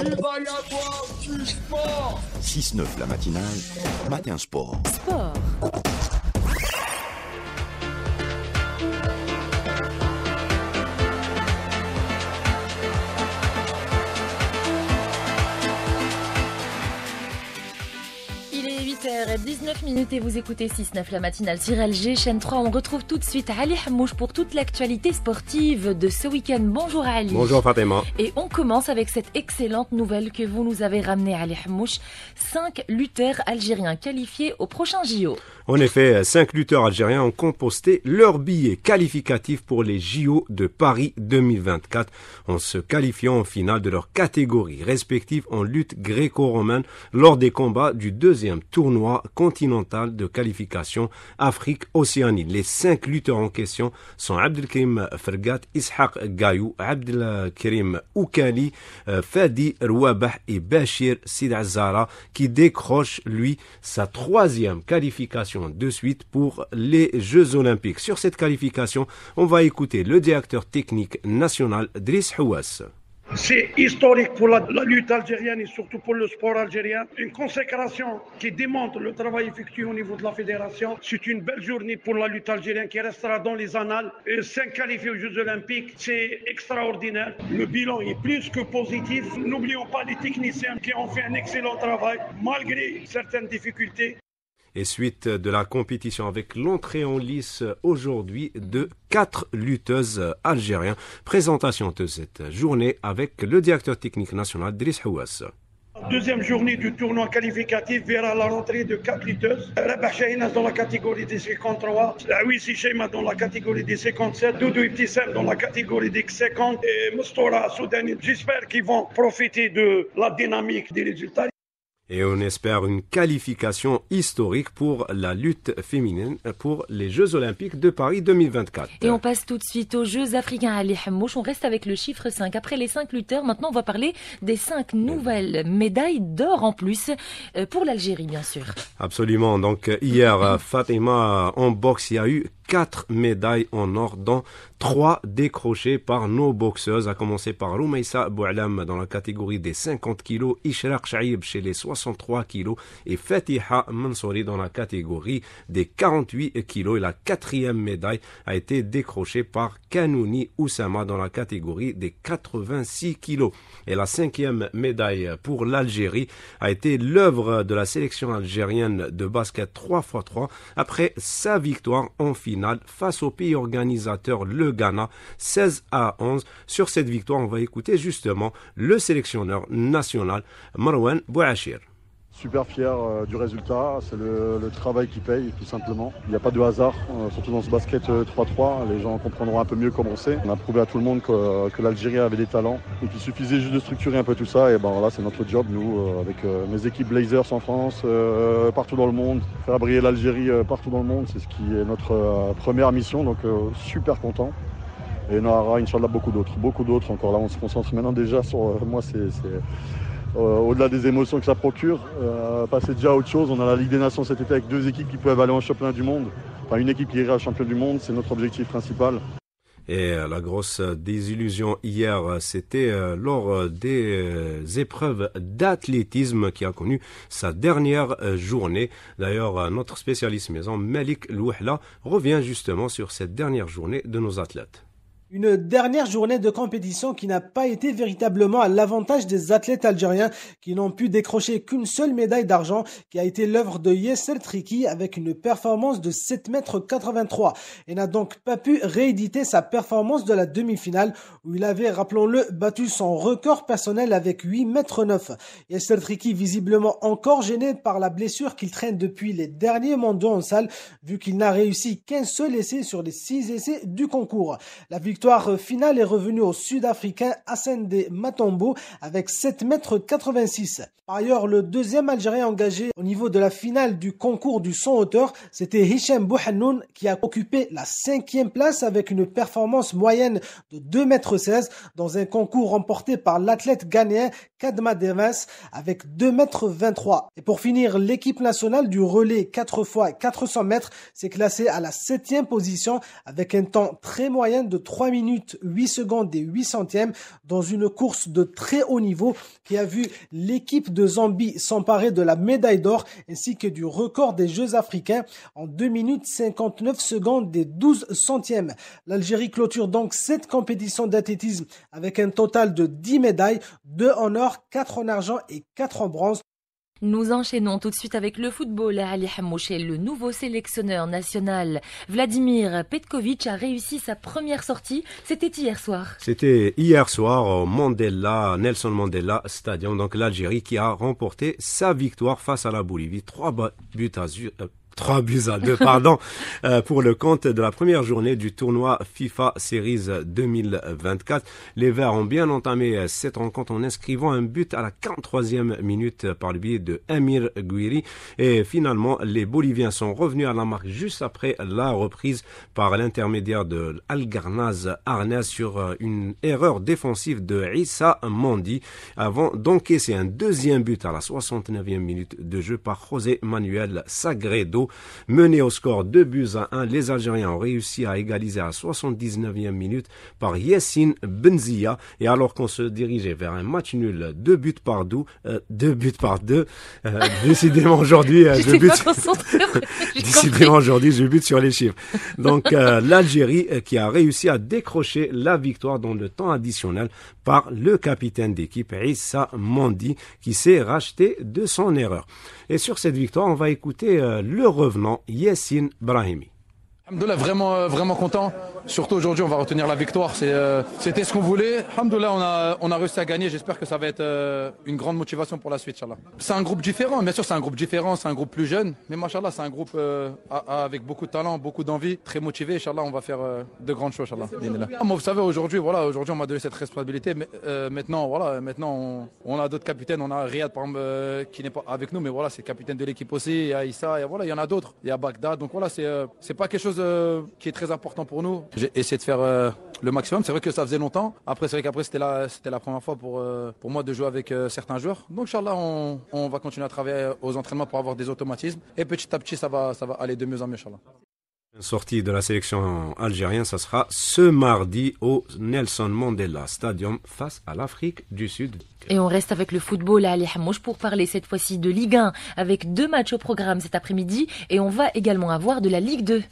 Il va y avoir du sport 6-9 la matinale, matin sport. Sport 19 minutes et vous écoutez 6-9 la matinale sur LG, chaîne 3. On retrouve tout de suite Ali Hamouche pour toute l'actualité sportive de ce week-end. Bonjour Ali. Bonjour Fatima. Et on commence avec cette excellente nouvelle que vous nous avez ramenée Ali Hamouche. 5 lutteurs algériens qualifiés au prochain JO. En effet, cinq lutteurs algériens ont composté leur billet qualificatif pour les JO de Paris 2024 en se qualifiant en finale de leur catégorie respective en lutte gréco-romaine lors des combats du deuxième tournoi continental de qualification Afrique-Océanie. Les cinq lutteurs en question sont Abdelkrim Fergat, Ishaq Gayou, Abdelkrim Oukali, euh, Fadi Rouabah et Bachir Sidazara qui décroche lui sa troisième qualification de suite pour les Jeux Olympiques. Sur cette qualification, on va écouter le directeur technique national Driss Houas. C'est historique pour la, lutte algérienne et surtout pour le sport algérien. Une consécration qui démontre le travail effectué au niveau de la fédération. C'est une belle journée pour la lutte algérienne qui restera dans les annales. Et cinq qualifiés aux Jeux Olympiques, c'est extraordinaire. Le bilan est plus que positif. N'oublions pas les techniciens qui ont fait un excellent travail malgré certaines difficultés et suite de la compétition avec l'entrée en lice aujourd'hui de quatre lutteuses algériennes. Présentation de cette journée avec le directeur technique national Driss Houas. Deuxième journée du tournoi qualificatif verra la rentrée de quatre lutteuses. Rabah dans la catégorie des 53, Aouissi Shema dans la catégorie des 57, Doudou Ibtissam dans la catégorie des 50 et Mostora Soudani. J'espère qu'ils vont profiter de la dynamique des résultats et on espère une qualification historique pour la lutte féminine pour les Jeux Olympiques de Paris 2024. Et on passe tout de suite aux Jeux africains à Lihamouche. On reste avec le chiffre 5. Après les 5 lutteurs, maintenant on va parler des 5 nouvelles médailles d'or en plus euh, pour l'Algérie, bien sûr. Absolument. Donc hier, euh, Fatima en boxe, il y a eu 4 médailles en or, dont 3 décrochées par nos boxeuses, a commencer par Roumaïsa Boualam dans la catégorie des 50 kg, Ishraq Shaib chez les 63 kg et Fatiha Mansouri dans la catégorie des 48 kg. Et la quatrième médaille a été décrochée par Kanouni Oussama dans la catégorie des 86 kg. Et la cinquième médaille pour l'Algérie a été l'œuvre de la sélection algérienne de basket 3x3 après sa victoire en finale face au pays organisateur, le Ghana, 16 à 11. Sur cette victoire, on va écouter justement le sélectionneur national, Marwan Bouachir super fier euh, du résultat. C'est le, travail qui paye, tout simplement. Il n'y a pas de hasard, euh, surtout dans ce basket 3-3. Euh, Les gens comprendront un peu mieux comment c'est. On a prouvé à tout le monde que, l'Algérie avait des talents et qu'il suffisait juste de structurer un peu tout ça. Et ben là, c'est notre job, nous, avec mes équipes Blazers en France, partout dans le monde, faire briller l'Algérie partout dans le monde. C'est ce qui est notre première mission, donc super content. Et il y en aura, Inch'Allah, beaucoup d'autres. Beaucoup d'autres encore. Là, on se concentre maintenant déjà sur. moi, c'est euh, au-delà des émotions que ça procure, euh, passer déjà à autre chose. On a la Ligue des Nations cet été avec deux équipes qui peuvent aller en championnat du monde. Enfin, une équipe qui ira champion du monde, c'est notre objectif principal. Et euh, la grosse désillusion hier, c'était lors des épreuves d'athlétisme qui a connu sa dernière journée. D'ailleurs, notre spécialiste maison, Malik Louhla, revient justement sur cette dernière journée de nos athlètes. Une dernière journée de compétition qui n'a pas été véritablement à l'avantage des athlètes algériens qui n'ont pu décrocher qu'une seule médaille d'argent qui a été l'œuvre de Yesel Triki avec une performance de 7,83 m et n'a donc pas pu rééditer sa performance de la demi-finale où il avait, rappelons-le, battu son record personnel avec 8,9 m. Yesel Triki visiblement encore gêné par la blessure qu'il traîne depuis les derniers mondiaux en salle vu qu'il n'a réussi qu'un seul essai sur les 6 essais du concours. La victoire victoire euh, finale est revenue au Sud-Africain Asende Matombo avec 7 m 86. Par ailleurs, le deuxième Algérien engagé au niveau de la finale du concours du son hauteur, c'était Hichem Bouhannoun qui a occupé la cinquième place avec une performance moyenne de 2 mètres 16 dans un concours remporté par l'athlète ghanéen Kadma Devens avec 2 mètres 23. Et pour finir, l'équipe nationale du relais 4 x 400 m s'est classée à la septième position avec un temps très moyen de 3 2 minutes 8 secondes et 8 centièmes dans une course de très haut niveau qui a vu l'équipe de Zambie s'emparer de la médaille d'or ainsi que du record des Jeux africains en 2 minutes 59 secondes des 12 centièmes. L'Algérie clôture donc cette compétition d'athlétisme avec un total de 10 médailles, 2 en or, 4 en argent et 4 en bronze. Nous enchaînons tout de suite avec le football. Ali Hamouche, le nouveau sélectionneur national Vladimir Petkovic, a réussi sa première sortie. C'était hier soir. C'était hier soir au Mandela, Nelson Mandela Stadium, donc l'Algérie qui a remporté sa victoire face à la Bolivie. Trois buts à, euh, 3 buts à 2, pardon, euh, pour le compte de la première journée du tournoi FIFA Series 2024. Les Verts ont bien entamé cette rencontre en inscrivant un but à la 43e minute par le biais de Emir Guiri. Et finalement, les Boliviens sont revenus à la marque juste après la reprise par l'intermédiaire de Algarnaz Arnaz sur euh, une erreur défensive de Issa Mandi avant d'encaisser un deuxième but à la 69e minute de jeu par José Manuel Sagredo. Mené au score 2 buts à 1, les Algériens ont réussi à égaliser à 79e minute par Yessine Benzia. Et alors qu'on se dirigeait vers un match nul, 2 buts par deux, buts par deux euh, euh, décidément aujourd'hui, euh, je décidément aujourd'hui, je bute sur les chiffres. Donc l'Algérie qui a réussi à décrocher la victoire dans le temps additionnel par le capitaine d'équipe Issa Mandi qui s'est racheté de son erreur. Et sur cette victoire, on va écouter euh, le revenant Yassine Brahimi. Alhamdoulilah, vraiment, euh, vraiment content. Surtout aujourd'hui, on va retenir la victoire. Euh, c'était ce qu'on voulait. Alhamdoulilah, on a, on a réussi à gagner. J'espère que ça va être euh, une grande motivation pour la suite, C'est un groupe différent. Bien sûr, c'est un groupe différent. C'est un groupe plus jeune. Mais machallah, c'est un groupe avec beaucoup de talent, beaucoup d'envie, très motivé. Inch'Allah, on va faire de grandes choses, Inch'Allah. vous savez, aujourd'hui, voilà, aujourd'hui, on m'a donné cette responsabilité. Mais, maintenant, voilà, maintenant, on, a d'autres capitaines. On a Riyad, par exemple, qui n'est pas avec nous. Mais voilà, c'est capitaine de l'équipe aussi. Il y a Et voilà, il y en a d'autres. Il y a Bagdad. Donc voilà, c'est pas quelque chose euh, qui est très important pour nous. J'ai essayé de faire euh, le maximum. C'est vrai que ça faisait longtemps. Après, c'est vrai qu'après, c'était la, c'était la première fois pour, euh, pour moi de jouer avec certains joueurs. Donc, Inch'Allah, on, va continuer à travailler aux entraînements pour avoir des automatismes. Et petit à petit, ça va, ça va aller de mieux en mieux, Inch'Allah. sortie de la sélection algérienne, ça sera ce mardi au Nelson Mandela Stadium face à l'Afrique du Sud. Et on reste avec le football à Ali Hamouche pour parler cette fois-ci de Ligue 1 avec deux matchs au programme cet après-midi et on va également avoir de la Ligue 2.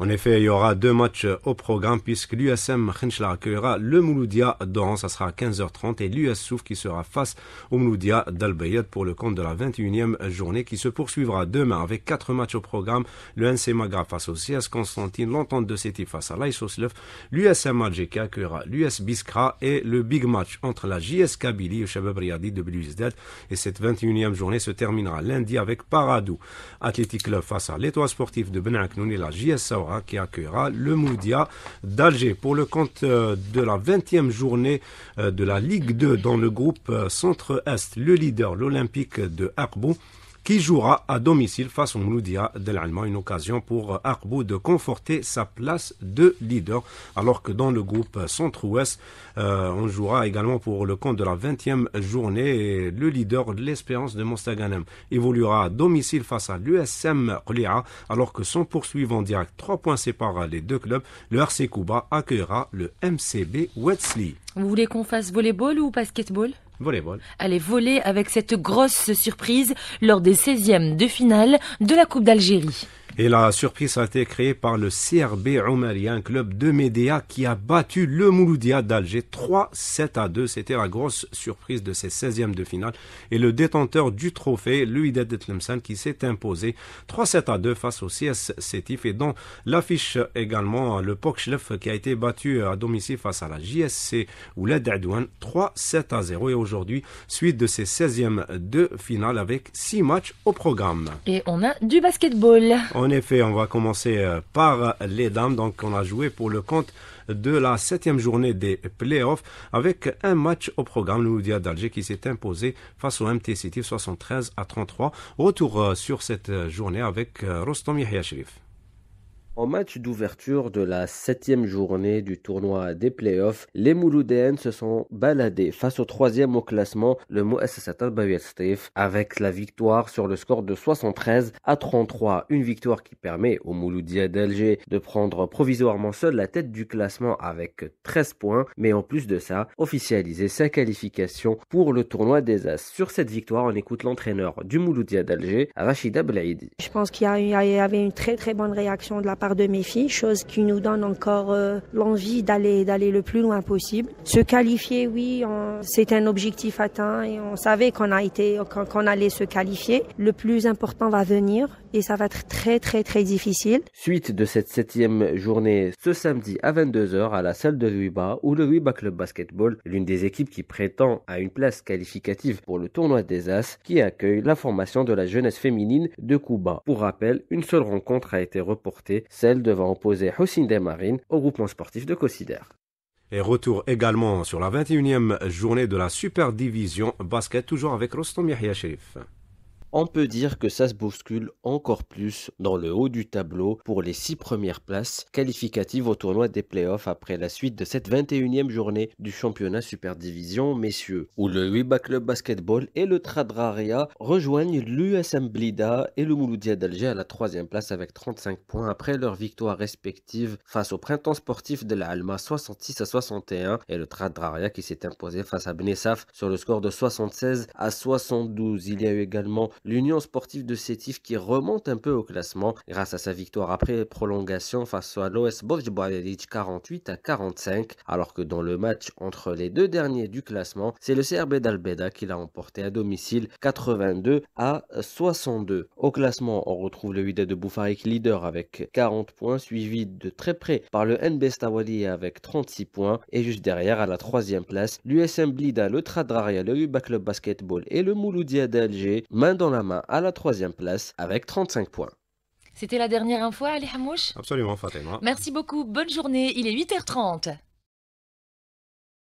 En effet, il y aura deux matchs au programme puisque l'USM Khenchla accueillera le Mouloudia d'Oran, ça sera à 15h30 et l'US Souf qui sera face au Mouloudia d'Albayad pour le compte de la 21e journée qui se poursuivra demain avec quatre matchs au programme. Le NC Magra face au CS Constantine, l'entente de City face à l'Aïsoslef, l'USM qui accueillera l'US Biskra et le big match entre la JS Kabylie de Et cette 21e journée se terminera lundi avec Paradou. Athletic Club face à l'étoile sportive de Ben Aknoun et la JS qui accueillera le Moudia d'Alger pour le compte euh, de la 20e journée euh, de la Ligue 2 dans le groupe euh, Centre-Est. Le leader, l'Olympique de Akbou qui jouera à domicile face au Mouloudia de l'Allemagne. Une occasion pour Arbou de conforter sa place de leader, alors que dans le groupe Centre-Ouest, euh, on jouera également pour le compte de la 20e journée. le leader, de l'Espérance de Mostaganem, évoluera à domicile face à l'USM Gliha, alors que son poursuivant direct, trois points séparés les deux clubs, le RC Kuba accueillera le MCB Wesley. Vous voulez qu'on fasse volleyball ou basketball elle Allez, voler avec cette grosse surprise lors des 16e de finale de la Coupe d'Algérie. Et la surprise a été créée par le CRB Omari, club de médias qui a battu le Mouloudia d'Alger 3-7 à 2. C'était la grosse surprise de ces 16e de finale. Et le détenteur du trophée, louis de Tlemcen, qui s'est imposé 3-7 à 2 face au CS Sétif. Et dont l'affiche également, le Pokchlef qui a été battu à domicile face à la JSC ou la 3-7 à 0. Et aujourd'hui, suite de ces 16e de finale avec 6 matchs au programme. Et on a du basketball. En effet, on va commencer euh, par euh, les dames. Donc, on a joué pour le compte de la septième journée des playoffs avec un match au programme, l'Oudia d'Alger qui s'est imposé face au MT City 73 à 33. Retour euh, sur cette journée avec Rostom Yahya en match d'ouverture de la septième journée du tournoi des playoffs, les Mouloudéens se sont baladés face au troisième au classement, le Mouassasat al Stef, avec la victoire sur le score de 73 à 33. Une victoire qui permet au Mouloudia d'Alger de prendre provisoirement seul la tête du classement avec 13 points, mais en plus de ça, officialiser sa qualification pour le tournoi des As. Sur cette victoire, on écoute l'entraîneur du Mouloudia d'Alger, Rachida Blaidi. Je pense qu'il y, avait une très très bonne réaction de la par de mes filles, chose qui nous donne encore euh, l'envie d'aller d'aller le plus loin possible. Se qualifier, oui, c'est un objectif atteint et on savait qu'on a été qu'on allait se qualifier. Le plus important va venir et ça va être très très très difficile. Suite de cette septième journée ce samedi à 22h à la salle de Ruiba où le Ruiba Club Basketball, l'une des équipes qui prétend à une place qualificative pour le tournoi des As, qui accueille la formation de la jeunesse féminine de Cuba. Pour rappel, une seule rencontre a été reportée celle devant opposer Houssine Desmarines au groupement sportif de Kosider. Et retour également sur la 21e journée de la Super Division Basket, toujours avec Rostom Yahya on peut dire que ça se bouscule encore plus dans le haut du tableau pour les six premières places qualificatives au tournoi des playoffs après la suite de cette 21e journée du championnat Super Division, messieurs, où le Wiba Club Basketball et le Tradraria rejoignent l'USM Blida et le Mouloudia d'Alger à la troisième place avec 35 points après leur victoire respective face au printemps sportif de la Alma 66 à 61 et le Tradraria qui s'est imposé face à Benessaf sur le score de 76 à 72. Il y a eu également l'Union sportive de Sétif qui remonte un peu au classement grâce à sa victoire après prolongation face à l'OS Boljboalic 48 à 45, alors que dans le match entre les deux derniers du classement, c'est le CRB d'Albeda qui l'a emporté à domicile 82 à 62. Au classement, on retrouve le Wydad de Boufarik leader avec 40 points, suivi de très près par le NB Stawali avec 36 points et juste derrière à la troisième place, l'USM Blida, le Tradraria, le Uba Club Basketball et le Mouloudia d'Alger, main dans la main à la troisième place avec 35 points. C'était la dernière info, Ali Hamouche Absolument, Fatima. Merci beaucoup, bonne journée, il est 8h30.